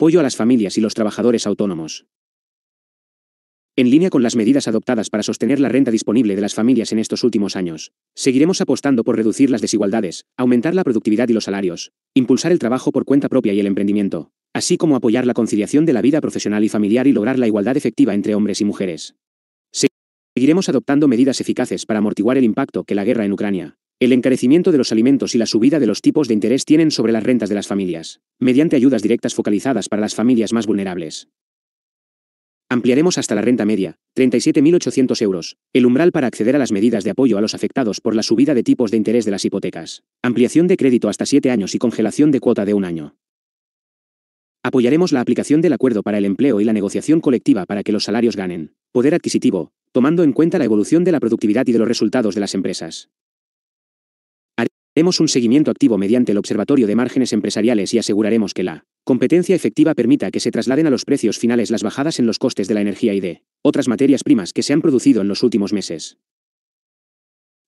apoyo a las familias y los trabajadores autónomos. En línea con las medidas adoptadas para sostener la renta disponible de las familias en estos últimos años, seguiremos apostando por reducir las desigualdades, aumentar la productividad y los salarios, impulsar el trabajo por cuenta propia y el emprendimiento, así como apoyar la conciliación de la vida profesional y familiar y lograr la igualdad efectiva entre hombres y mujeres. Seguiremos adoptando medidas eficaces para amortiguar el impacto que la guerra en Ucrania, el encarecimiento de los alimentos y la subida de los tipos de interés tienen sobre las rentas de las familias, mediante ayudas directas focalizadas para las familias más vulnerables. Ampliaremos hasta la renta media, 37.800 euros, el umbral para acceder a las medidas de apoyo a los afectados por la subida de tipos de interés de las hipotecas, ampliación de crédito hasta 7 años y congelación de cuota de un año. Apoyaremos la aplicación del acuerdo para el empleo y la negociación colectiva para que los salarios ganen poder adquisitivo, tomando en cuenta la evolución de la productividad y de los resultados de las empresas. Hemos un seguimiento activo mediante el Observatorio de Márgenes Empresariales y aseguraremos que la competencia efectiva permita que se trasladen a los precios finales las bajadas en los costes de la energía y de otras materias primas que se han producido en los últimos meses.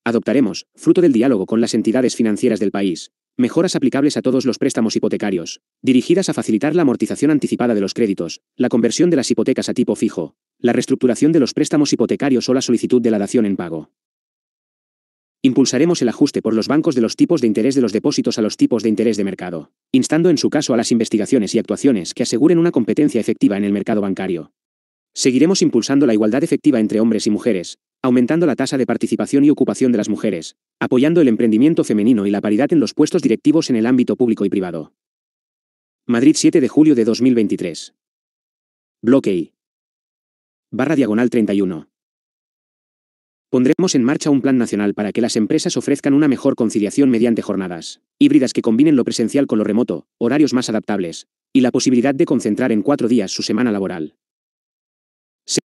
Adoptaremos, fruto del diálogo con las entidades financieras del país, mejoras aplicables a todos los préstamos hipotecarios, dirigidas a facilitar la amortización anticipada de los créditos, la conversión de las hipotecas a tipo fijo, la reestructuración de los préstamos hipotecarios o la solicitud de la dación en pago. Impulsaremos el ajuste por los bancos de los tipos de interés de los depósitos a los tipos de interés de mercado, instando en su caso a las investigaciones y actuaciones que aseguren una competencia efectiva en el mercado bancario. Seguiremos impulsando la igualdad efectiva entre hombres y mujeres, aumentando la tasa de participación y ocupación de las mujeres, apoyando el emprendimiento femenino y la paridad en los puestos directivos en el ámbito público y privado. Madrid 7 de julio de 2023. Bloque Barra diagonal 31. Pondremos en marcha un plan nacional para que las empresas ofrezcan una mejor conciliación mediante jornadas híbridas que combinen lo presencial con lo remoto, horarios más adaptables, y la posibilidad de concentrar en cuatro días su semana laboral.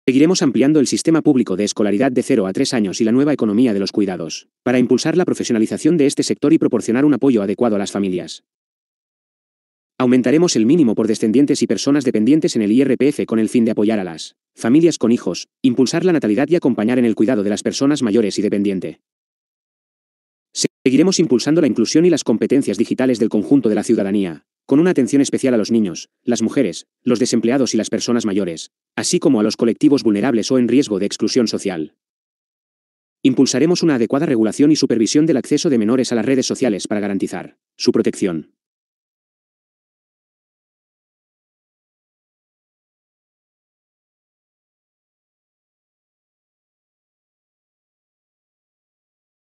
Seguiremos ampliando el sistema público de escolaridad de 0 a 3 años y la nueva economía de los cuidados, para impulsar la profesionalización de este sector y proporcionar un apoyo adecuado a las familias. Aumentaremos el mínimo por descendientes y personas dependientes en el IRPF con el fin de apoyar a las familias con hijos, impulsar la natalidad y acompañar en el cuidado de las personas mayores y dependiente. Seguiremos impulsando la inclusión y las competencias digitales del conjunto de la ciudadanía, con una atención especial a los niños, las mujeres, los desempleados y las personas mayores, así como a los colectivos vulnerables o en riesgo de exclusión social. Impulsaremos una adecuada regulación y supervisión del acceso de menores a las redes sociales para garantizar su protección.